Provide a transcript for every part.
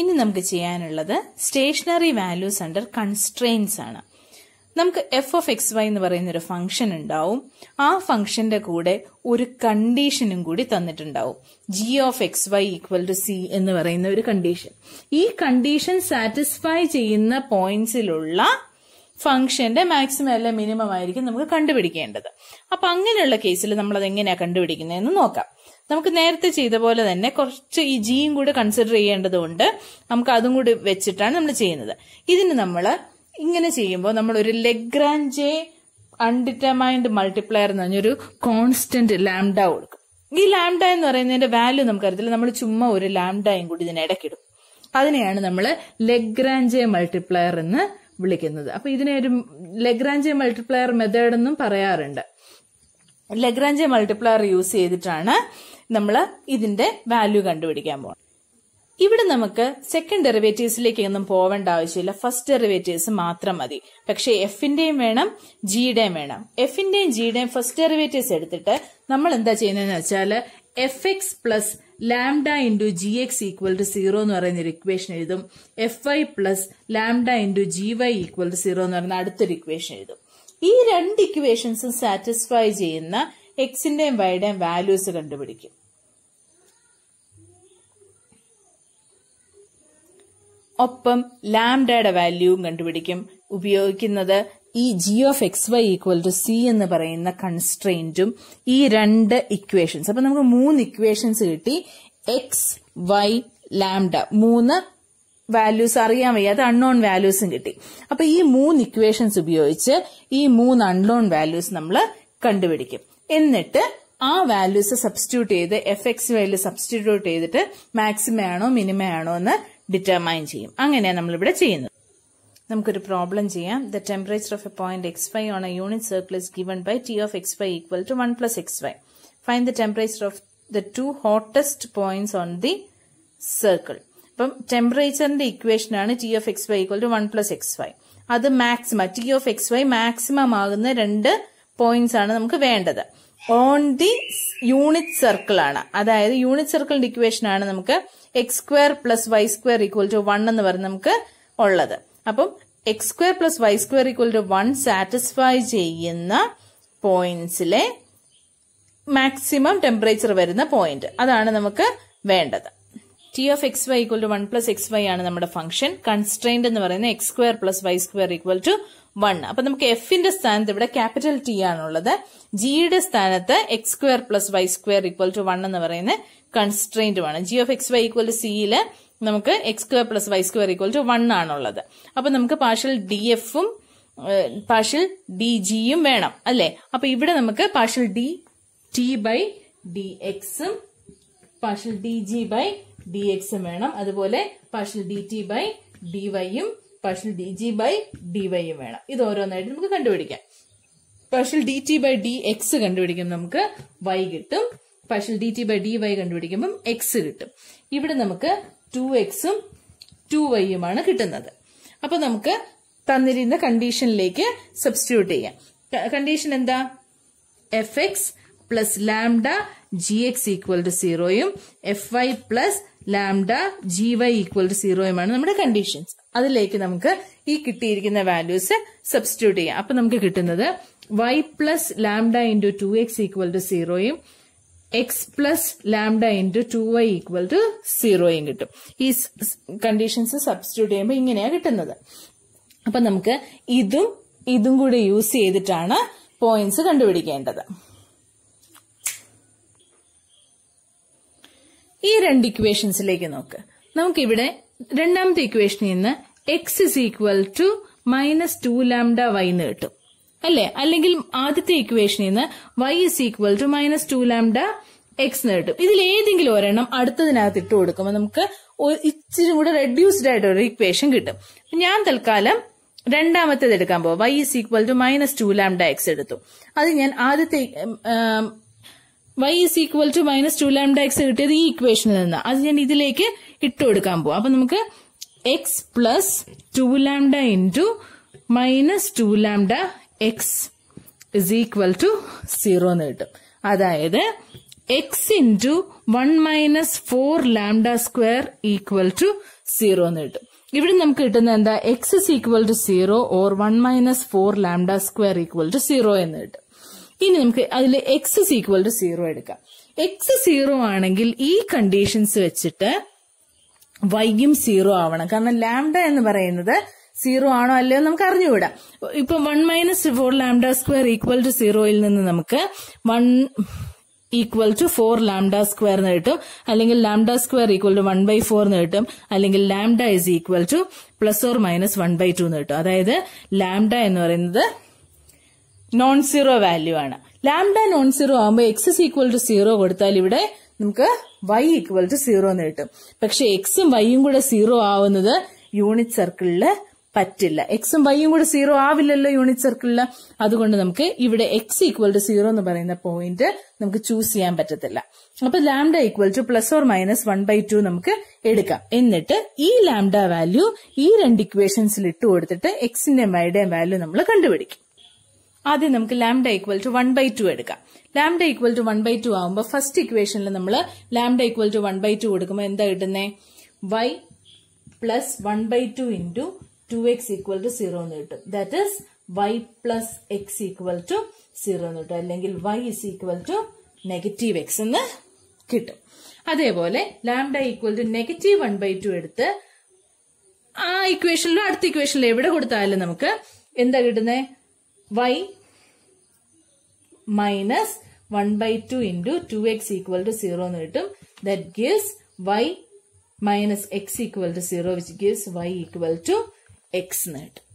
ഇനി നമുക്ക് ചെയ്യാനുള്ളത് സ്റ്റേഷനറി വാല്യൂസ് അണ്ടർ കൺസ്ട്രെയിൻസ് ആണ് നമുക്ക് എഫ് ഓഫ് എക്സ് വൈ എന്ന് പറയുന്ന ഒരു ഫംഗ്ഷൻ ഉണ്ടാവും ആ ഫംഗ്ഷന്റെ കൂടെ ഒരു കണ്ടീഷനും കൂടി തന്നിട്ടുണ്ടാവും G of X Y equal to C എന്ന് പറയുന്ന ഒരു കണ്ടീഷൻ ഈ കണ്ടീഷൻ സാറ്റിസ്ഫൈ ചെയ്യുന്ന പോയിന്റ്സിലുള്ള ഫംഗ്ഷന്റെ മാക്സിമം അല്ല മിനിമം ആയിരിക്കും നമുക്ക് കണ്ടുപിടിക്കേണ്ടത് അപ്പൊ അങ്ങനെയുള്ള കേസിൽ നമ്മൾ അത് എങ്ങനെയാണ് കണ്ടുപിടിക്കുന്നതെന്ന് നോക്കാം നമുക്ക് നേരത്തെ ചെയ്ത പോലെ തന്നെ കുറച്ച് ഈ ജിയും കൂടെ കൺസിഡർ ചെയ്യേണ്ടതുകൊണ്ട് നമുക്ക് അതും കൂടി വെച്ചിട്ടാണ് നമ്മൾ ചെയ്യുന്നത് ഇതിന് നമ്മൾ ഇങ്ങനെ ചെയ്യുമ്പോൾ നമ്മൾ ഒരു ലെഗ്രാൻജെ അൺഡിറ്റർമൈൻഡ് മൾട്ടിപ്ലയർ എന്ന് പറഞ്ഞൊരു കോൺസ്റ്റന്റ് ലാംഡ കൊടുക്കും ഈ ലാംഡ എന്ന് പറയുന്നതിന്റെ വാല്യൂ നമുക്കറിയത്തില്ല നമ്മൾ ചുമ്മാ ഒരു ലാംഡയും കൂടി ഇതിന് ഇടയ്ക്കിടും അതിനെയാണ് നമ്മൾ ലെഗ്രാൻജെ മൾട്ടിപ്ലയർ എന്ന് വിളിക്കുന്നത് അപ്പൊ ഇതിനെ ഒരു ലെഗ്രാൻജെ മൾട്ടിപ്ലയർ മെത്തേഡ് എന്നും പറയാറുണ്ട് ലെഗ്രാൻജെ മൾട്ടിപ്ലയർ യൂസ് ചെയ്തിട്ടാണ് നമ്മൾ ഇതിന്റെ വാല്യൂ കണ്ടുപിടിക്കാൻ പോകണം ഇവിടെ നമുക്ക് സെക്കൻഡ് ഡെറിവേറ്റീവ്സിലേക്ക് ഒന്നും പോവേണ്ട ആവശ്യമില്ല ഫസ്റ്റ് ഡെറിവേറ്റീവ്സ് മാത്രം മതി പക്ഷേ എഫിന്റെയും വേണം ജിയുടെയും വേണം എഫിന്റെയും ജിയുടെയും ഫസ്റ്റ് ഡെറിവേറ്റീവ്സ് എടുത്തിട്ട് നമ്മൾ എന്താ ചെയ്യുന്നതെന്ന് വെച്ചാൽ F X plus lambda into G X equal to zero എന്ന് പറയുന്ന ഒരു ഇക്വേഷൻ എഴുതും F Y plus lambda into G Y equal to zero എന്ന് പറയുന്ന അടുത്തൊരു ഇക്വേഷൻ എഴുതും ഈ രണ്ട് ഇക്വേഷൻസും സാറ്റിസ്ഫൈ ചെയ്യുന്ന എക്സിന്റെയും വൈയുടെയും വാല്യൂസ് കണ്ടുപിടിക്കും ഒപ്പം ലാംഡയുടെ വാല്യൂവും കണ്ടുപിടിക്കും ഉപയോഗിക്കുന്നത് ഈ G of X Y equal to C എന്ന് പറയുന്ന കൺസ്ട്രെയിൻറ്റും ഈ രണ്ട് ഇക്വേഷൻസ് അപ്പൊ നമുക്ക് മൂന്ന് ഇക്വേഷൻസ് കിട്ടി എക്സ് വൈ ലാംഡ മൂന്ന് വാല്യൂസ് അറിയാൻ വയ്യാത്ത അൺനോൺ വാല്യൂസും കിട്ടി അപ്പൊ ഈ മൂന്ന് ഇക്വേഷൻസ് ഉപയോഗിച്ച് ഈ മൂന്ന് അൺനോൺ വാല്യൂസ് നമ്മൾ കണ്ടുപിടിക്കും എന്നിട്ട് ആ വാല്യൂസ് സബ്സ്റ്റിറ്റ്യൂട്ട് ചെയ്ത് എഫ് എക്സ് വൈയിൽ സബ്സ്റ്റിറ്റ്യൂട്ട് ചെയ്തിട്ട് മാക്സിമ ആണോ ആണോ എന്ന് ഡിറ്റർമൈൻ ചെയ്യും അങ്ങനെയാണ് നമ്മളിവിടെ ചെയ്യുന്നത് നമുക്കൊരു പ്രോബ്ലം ചെയ്യാം the temperature of a point X Y on a unit circle is given by T of X Y equal to one plus X Y fine the temperature of the two hottest points on the circle അപ്പം ടെമ്പറേച്ചറിന്റെ ഇക്വേഷനാണ് T of X Y equal to one plus X Y അത് maximum T of X Y maximum ആകുന്ന രണ്ട് points ആണ് നമുക്ക് വേണ്ടത് on the unit circle ആണ് അതായത് യൂണിറ്റ് സർക്കിളിന്റെ ഇക്വേഷൻ ആണ് നമുക്ക് X square plus Y square equal to one എന്ന് പറഞ്ഞ് നമുക്ക് ഉള്ളത് അപ്പം X square plus Y square equal to one satisfy ചെയ്യുന്ന പോയിന്റ്സിലെ മാക്സിമം ടെമ്പറേച്ചർ വരുന്ന പോയിന്റ് അതാണ് നമുക്ക് വേണ്ടത് T of X Y equal to one plus X Y ആണ് നമ്മുടെ ഫംഗ്ഷൻ കൺസ്ട്രെയിൻഡ് എന്ന് പറയുന്നത് X square plus Y square equal to one അപ്പൊ നമുക്ക് എഫിന്റെ സ്ഥാനത്ത് ഇവിടെ ക്യാപിറ്റൽ ടി ആണുള്ളത് ജിയുടെ സ്ഥാനത്ത് X square plus Y square equal to one എന്ന് പറയുന്ന കൺസ്ട്രെയിന്റുമാണ് G of X Y equal to സിയിൽ നമുക്ക് X square plus Y square equal to one ആണുള്ളത് അപ്പൊ നമുക്ക് പാർഷ്യൽ ഡി എഫും പാർഷ്യൽ ഡി ജിയും വേണം അല്ലെ അപ്പൊ ഇവിടെ നമുക്ക് partial D T by D എക്സും partial D G by D എക്സും വേണം അതുപോലെ partial D T by D വൈയും partial D G by D വൈയും വേണം ഇത് ഓരോന്നായിട്ട് നമുക്ക് കണ്ടുപിടിക്കാം partial D T by D X കണ്ടുപിടിക്കുമ്പോൾ നമുക്ക് വൈ കിട്ടും partial D T by D Y കണ്ടുപിടിക്കുമ്പം എക്സ് കിട്ടും ഇവിടെ നമുക്ക് ടു എക്സും ടു വൈയുമാണ് കിട്ടുന്നത് അപ്പൊ നമുക്ക് തന്നിരുന്ന കണ്ടീഷനിലേക്ക് സബ്സ്റ്റിറ്റ്യൂട്ട് ചെയ്യാം കണ്ടീഷൻ എന്താ F X plus lambda G X equal to സീറോയും F Y plus lambda G Y equal to സീറോയുമാണ് നമ്മുടെ കണ്ടീഷൻസ് അതിലേക്ക് നമുക്ക് ഈ കിട്ടിയിരിക്കുന്ന വാല്യൂസ് സബ്സ്റ്റിറ്റ്യൂട്ട് ചെയ്യാം അപ്പൊ നമുക്ക് കിട്ടുന്നത് Y plus lambda into two X equal to സീറോയും X plus lambda into two Y equal to സീറോയും കിട്ടും ഈ കണ്ടീഷൻസ് സബ്സ്റ്റിറ്റ്യൂട്ട് ചെയ്യുമ്പോൾ ഇങ്ങനെയാണ് കിട്ടുന്നത് അപ്പൊ നമുക്ക് ഇതും ഇതും കൂടെ യൂസ് ചെയ്തിട്ടാണ് പോയിന്റ്സ് കണ്ടുപിടിക്കേണ്ടത് ഈ രണ്ട് ഇക്വേഷൻസിലേക്ക് നോക്ക് നമുക്കിവിടെ രണ്ടാമത്തെ ഇക്വേഷനിൽ നിന്ന് X is equal to minus two lambda Y എന്ന് കിട്ടും അല്ലെ അല്ലെങ്കിൽ ആദ്യത്തെ ഇക്വേഷനിൽ നിന്ന് Y is equal to minus two lambda X എന്ന് കിട്ടും ഇതിൽ ഏതെങ്കിലും ഒരെണ്ണം അടുത്തതിനകത്ത് ഇട്ട് കൊടുക്കുമ്പോൾ നമുക്ക് ഇച്ചിരി കൂടെ റെഡ്യൂസ്ഡ് ആയിട്ട് ഒരു ഇക്വേഷൻ കിട്ടും ഞാൻ തൽക്കാലം രണ്ടാമത്തേത് എടുക്കാൻ പോകും Y is equal to minus two lambda X എടുത്തു അത് ഞാൻ ആദ്യത്തെ Y is equal to minus two lambda X കിട്ടിയത് ഈ ഇക്വേഷനിൽ നിന്ന് അത് ഞാൻ ഇതിലേക്ക് ഇട്ടു കൊടുക്കാൻ പോകും അപ്പൊ നമുക്ക് X plus two lambda into minus two lambda X is equal to zero എന്ന് കിട്ടും അതായത് X into one minus four lambda square equal to zero എന്ന് കിട്ടും ഇവിടെ നമുക്ക് കിട്ടുന്ന എന്താ X is equal to zero or one minus four lambda square equal to zero എന്ന് കിട്ടും ഇനി നമുക്ക് അതിൽ X is equal to zero എടുക്കാം എക്സ് സീറോ ആണെങ്കിൽ ഈ കണ്ടീഷൻസ് വെച്ചിട്ട് വൈകും സീറോ ആവണം കാരണം ലാംഡ എന്ന് പറയുന്നത് സീറോ ആണോ അല്ലയോ നമുക്ക് അറിഞ്ഞുകൂടാ ഇപ്പൊ one minus four lambda square equal to സീറോയിൽ നിന്ന് നമുക്ക് one equal to four lambda square എന്ന് കിട്ടും അല്ലെങ്കിൽ lambda square equal to one by four എന്ന് കിട്ടും അല്ലെങ്കിൽ lambda is equal to plus or minus one by two എന്ന് കിട്ടും അതായത് ലാംഡ എന്ന് പറയുന്നത് നോൺ സീറോ വാല്യൂ ആണ് ലാംഡ നോൺ സീറോ ആകുമ്പോൾ എക്സ് ഈക്വൽ ടു സീറോ കൊടുത്താൽ ഇവിടെ നമുക്ക് വൈ ഈക്വൽ ടു സീറോ എന്ന് കിട്ടും പക്ഷെ എക്സും വൈയും കൂടെ സീറോ ആവുന്നത് യൂണിറ്റ് സർക്കിളിൽ പറ്റില്ല എക്സും വൈയും കൂടെ സീറോ ആവില്ലല്ലോ യൂണിറ്റ് സർക്കിളിൽ അതുകൊണ്ട് നമുക്ക് ഇവിടെ എക്സ് ഈക്വൽ ടു സീറോ എന്ന് പറയുന്ന പോയിന്റ് നമുക്ക് ചൂസ് ചെയ്യാൻ പറ്റത്തില്ല അപ്പൊ lambda equal to plus or minus one by two നമുക്ക് എടുക്കാം എന്നിട്ട് ഈ ലാംഡ വാല്യൂ ഈ രണ്ട് ഇക്വേഷൻസിൽ ഇട്ട് കൊടുത്തിട്ട് എക്സിന്റെയും വൈയുടെയും വാല്യൂ നമ്മൾ കണ്ടുപിടിക്കും ആദ്യം നമുക്ക് lambda equal to one by two എടുക്കാം lambda equal to one by two ആകുമ്പോൾ ഫസ്റ്റ് ഇക്വേഷനിൽ നമ്മൾ lambda equal to one by two കൊടുക്കുമ്പോൾ എന്താ കിട്ടുന്നേ Y plus one by two into two X equal to zero എന്ന് കിട്ടും that is Y plus X equal to zero എന്ന് കിട്ടും അല്ലെങ്കിൽ Y is equal to negative X എന്ന് കിട്ടും അതേപോലെ lambda equal to negative one by to എടുത്ത് ആ ഇക്വേഷനിലും അടുത്ത ഇക്വേഷനിലും എവിടെ കൊടുത്താലും നമുക്ക് എന്താ കിട്ടുന്നത് Y minus one by two into two X equal to zero എന്ന് കിട്ടും that gives Y minus X equal to zero which gives Y equal to X എന്ന് കിട്ടും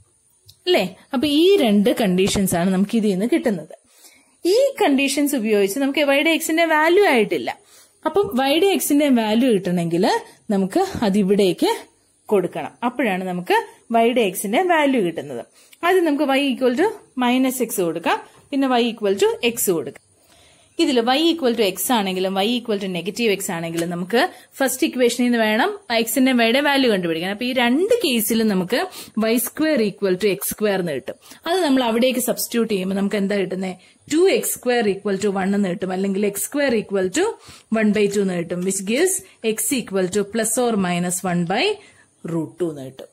അല്ലേ അപ്പൊ ഈ രണ്ട് കണ്ടീഷൻസ് ആണ് നമുക്ക് ഇതിൽ നിന്ന് കിട്ടുന്നത് ഈ കണ്ടീഷൻസ് ഉപയോഗിച്ച് നമുക്ക് വൈഡ് എക്സിന്റെ വാല്യൂ ആയിട്ടില്ല അപ്പം വൈഡ് എക്സിന്റെ വാല്യൂ കിട്ടണമെങ്കിൽ നമുക്ക് അതിവിടേക്ക് കൊടുക്കണം അപ്പോഴാണ് നമുക്ക് വൈ വൈയുടെ എക്സിന്റെ വാല്യൂ കിട്ടുന്നത് അത് നമുക്ക് Y equal to minus X കൊടുക്കാം പിന്നെ വൈ ഈക്വൽ ടു എക്സ് കൊടുക്കാം ഇതിൽ വൈ ഈക്വൽ ടു എക്സ് ആണെങ്കിലും Y equal to negative X ആണെങ്കിലും നമുക്ക് ഫസ്റ്റ് ഇക്വേഷനിൽ നിന്ന് വേണം എക്സിന്റെ വൈയുടെ വാല്യൂ കണ്ടുപിടിക്കാൻ അപ്പൊ ഈ രണ്ട് കേസിലും നമുക്ക് Y square equal to X square എന്ന് കിട്ടും അത് നമ്മൾ അവിടേക്ക് സബ്സ്റ്റിറ്റ്യൂട്ട് ചെയ്യുമ്പോൾ നമുക്ക് എന്താ കിട്ടുന്നത് two X square equal to one എന്ന് കിട്ടും അല്ലെങ്കിൽ X square equal to one by two എന്ന് കിട്ടും which gives X equal to plus or minus one by root two എന്ന് കിട്ടും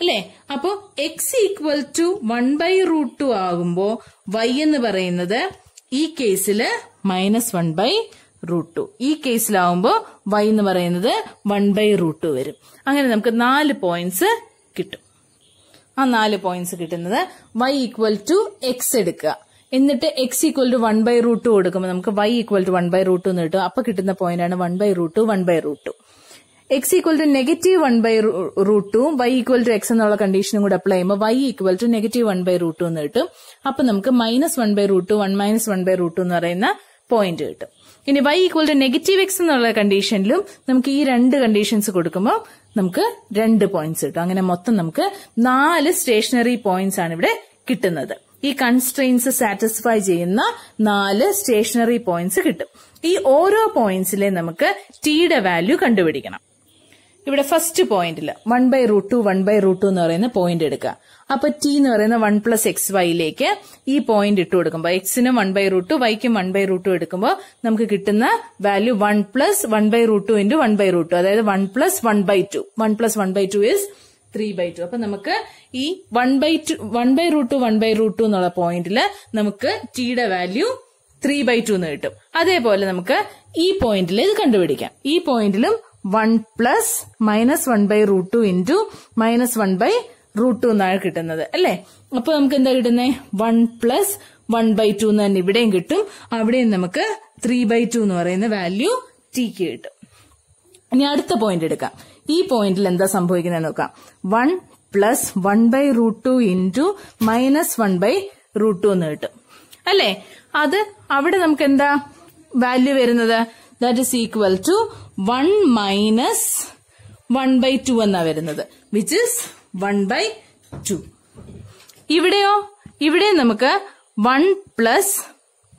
അല്ലെ അപ്പോ X equal to one by root two ആകുമ്പോ വൈ എന്ന് പറയുന്നത് ഈ കേസിൽ minus one by root two ഈ കേസിലാവുമ്പോ വൈ എന്ന് പറയുന്നത് വൺ ബൈ റൂട്ട് ടു വരും അങ്ങനെ നമുക്ക് നാല് പോയിന്റ്സ് കിട്ടും ആ നാല് പോയിന്റ്സ് കിട്ടുന്നത് വൈ ഈക്വൽ ടു എക്സ് എടുക്കുക എന്നിട്ട് X equal to one by root two കൊടുക്കുമ്പോൾ നമുക്ക് Y equal to one by root two എന്ന് കിട്ടും അപ്പൊ കിട്ടുന്ന പോയിന്റ് ആണ് one by root two one by root two X equal to negative one by root two Y equal to X എന്നുള്ള കണ്ടീഷനും കൂടെ അപ്ലൈ ചെയ്യുമ്പോൾ Y equal to negative one by root two എന്ന് കിട്ടും അപ്പൊ നമുക്ക് minus one by root two one minus one by root two എന്ന് പറയുന്ന പോയിന്റ് കിട്ടും ഇനി Y equal to negative X എന്നുള്ള കണ്ടീഷനിലും നമുക്ക് ഈ രണ്ട് കണ്ടീഷൻസ് കൊടുക്കുമ്പോൾ നമുക്ക് രണ്ട് പോയിന്റ്സ് കിട്ടും അങ്ങനെ മൊത്തം നമുക്ക് നാല് സ്റ്റേഷനറി പോയിന്റ്സ് ആണ് ഇവിടെ കിട്ടുന്നത് ഈ കൺസ്ട്രെയിൻസ് സാറ്റിസ്ഫൈ ചെയ്യുന്ന നാല് സ്റ്റേഷനറി പോയിന്റ്സ് കിട്ടും ഈ ഓരോ പോയിന്റ്സിലെ നമുക്ക് ടിയുടെ വാല്യൂ കണ്ടുപിടിക്കണം ഇവിടെ ഫസ്റ്റ് പോയിന്റിൽ one by root two one by root two എന്ന് പറയുന്ന പോയിന്റ് എടുക്കുക അപ്പൊ ടി എന്ന് പറയുന്ന വൺ പ്ലസ് എക്സ് വൈയിലേക്ക് ഈ പോയിന്റ് ഇട്ട് കൊടുക്കുമ്പോൾ എക്സിനും വൺ ബൈ റൂട്ട് ടു വൈക്കും വൺ ബൈ റൂട്ട് ടു എടുക്കുമ്പോൾ നമുക്ക് കിട്ടുന്ന value one plus one by root two into one by root two അതായത് one plus one by two one plus one by two is three by two അപ്പൊ നമുക്ക് ഈ one by two one by root two one by root two എന്നുള്ള പോയിന്റിൽ നമുക്ക് ടിയുടെ value three by two എന്ന് കിട്ടും അതേപോലെ നമുക്ക് ഈ പോയിന്റിൽ ഇത് കണ്ടുപിടിക്കാം ഈ പോയിന്റിലും one plus minus one by root two into minus one by root two എന്നാണ് കിട്ടുന്നത് അല്ലേ അപ്പൊ നമുക്ക് എന്താ കിട്ടുന്നത് one plus one by two എന്ന് തന്നെ ഇവിടെയും കിട്ടും അവിടെയും നമുക്ക് ത്രീ ബൈ ടു എന്ന് പറയുന്ന വാല്യൂ ടിക്ക് കിട്ടും ഇനി അടുത്ത പോയിന്റ് എടുക്കാം ഈ പോയിന്റിൽ എന്താ സംഭവിക്കുന്നത് നോക്കാം one plus one by root two into minus one by root two എന്ന് കിട്ടും അല്ലേ അത് അവിടെ നമുക്ക് എന്താ വാല്യൂ വരുന്നത് that is equal to one minus one by two എന്നാ വരുന്നത് which is one by two ഇവിടെയോ ഇവിടെ നമുക്ക് one plus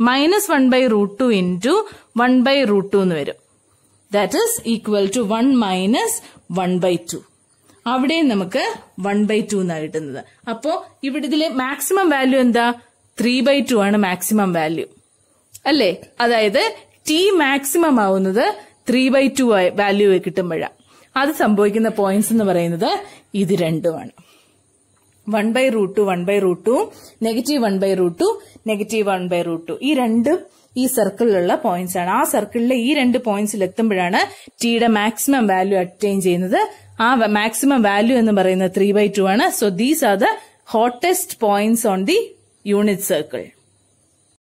minus one by root two into one by root two എന്ന് വരും that is equal to one minus one by two അവിടെ നമുക്ക് one by to എന്നാണ് കിട്ടുന്നത് അപ്പോ ഇവിടെ ഇതിലെ മാക്സിമം വാല്യൂ എന്താ ത്രീ ബൈ ടു ആണ് മാക്സിമം വാല്യൂ അല്ലേ അതായത് ടി മാക്സിമം ആവുന്നത് ത്രീ ബൈ ടു വാല്യൂ കിട്ടുമ്പോഴാണ് അത് സംഭവിക്കുന്ന പോയിന്റ്സ് എന്ന് പറയുന്നത് ഇത് രണ്ടുമാണ് one by root two one by root two negative one by root two negative one by root two ഈ രണ്ടും ഈ സർക്കിളിലുള്ള പോയിന്റ്സ് ആണ് ആ സർക്കിളിലെ ഈ രണ്ട് പോയിന്റ്സിൽ എത്തുമ്പോഴാണ് ടിയുടെ മാക്സിമം വാല്യൂ അറ്റൈൻ ചെയ്യുന്നത് ആ മാക്സിമം വാല്യൂ എന്ന് പറയുന്നത് ത്രീ ബൈ ടു ആണ് so these are the hottest points on the unit circle